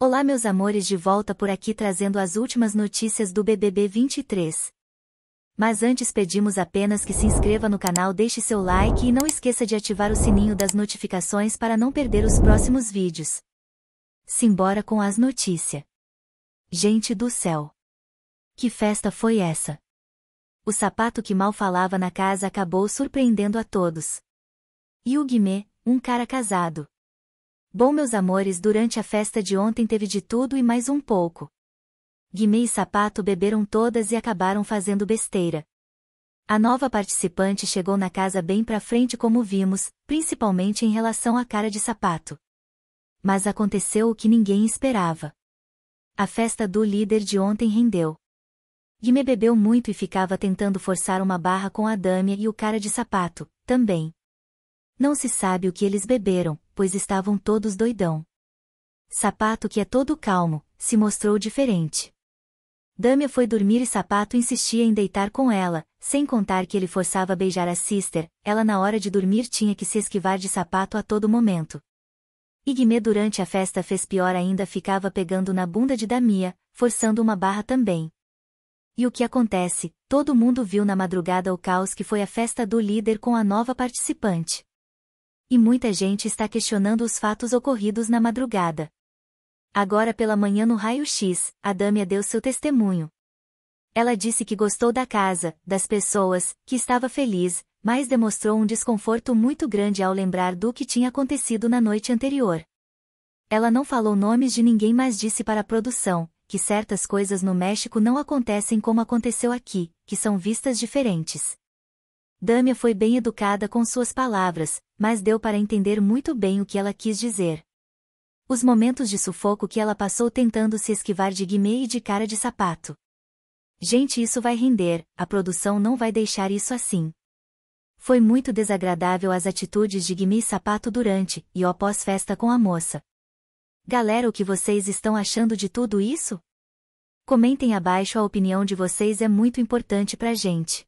Olá meus amores de volta por aqui trazendo as últimas notícias do BBB 23. Mas antes pedimos apenas que se inscreva no canal, deixe seu like e não esqueça de ativar o sininho das notificações para não perder os próximos vídeos. Simbora com as notícias. Gente do céu! Que festa foi essa? O sapato que mal falava na casa acabou surpreendendo a todos. E o Guimê, um cara casado, Bom meus amores durante a festa de ontem teve de tudo e mais um pouco. Guimê e Sapato beberam todas e acabaram fazendo besteira. A nova participante chegou na casa bem pra frente como vimos, principalmente em relação à cara de Sapato. Mas aconteceu o que ninguém esperava. A festa do líder de ontem rendeu. Guimê bebeu muito e ficava tentando forçar uma barra com a Dâmia e o cara de sapato, também. Não se sabe o que eles beberam, pois estavam todos doidão. Sapato, que é todo calmo, se mostrou diferente. Dâmia foi dormir e Sapato insistia em deitar com ela, sem contar que ele forçava a beijar a sister, ela na hora de dormir tinha que se esquivar de Sapato a todo momento. Igme durante a festa fez pior ainda ficava pegando na bunda de Damia, forçando uma barra também. E o que acontece, todo mundo viu na madrugada o caos que foi a festa do líder com a nova participante e muita gente está questionando os fatos ocorridos na madrugada. Agora pela manhã no raio-x, a Dâmia deu seu testemunho. Ela disse que gostou da casa, das pessoas, que estava feliz, mas demonstrou um desconforto muito grande ao lembrar do que tinha acontecido na noite anterior. Ela não falou nomes de ninguém, mas disse para a produção que certas coisas no México não acontecem como aconteceu aqui, que são vistas diferentes. Dâmia foi bem educada com suas palavras, mas deu para entender muito bem o que ela quis dizer. Os momentos de sufoco que ela passou tentando se esquivar de Guimê e de cara de sapato. Gente, isso vai render, a produção não vai deixar isso assim. Foi muito desagradável as atitudes de Guimê e Sapato durante e após festa com a moça. Galera, o que vocês estão achando de tudo isso? Comentem abaixo a opinião de vocês é muito importante pra gente.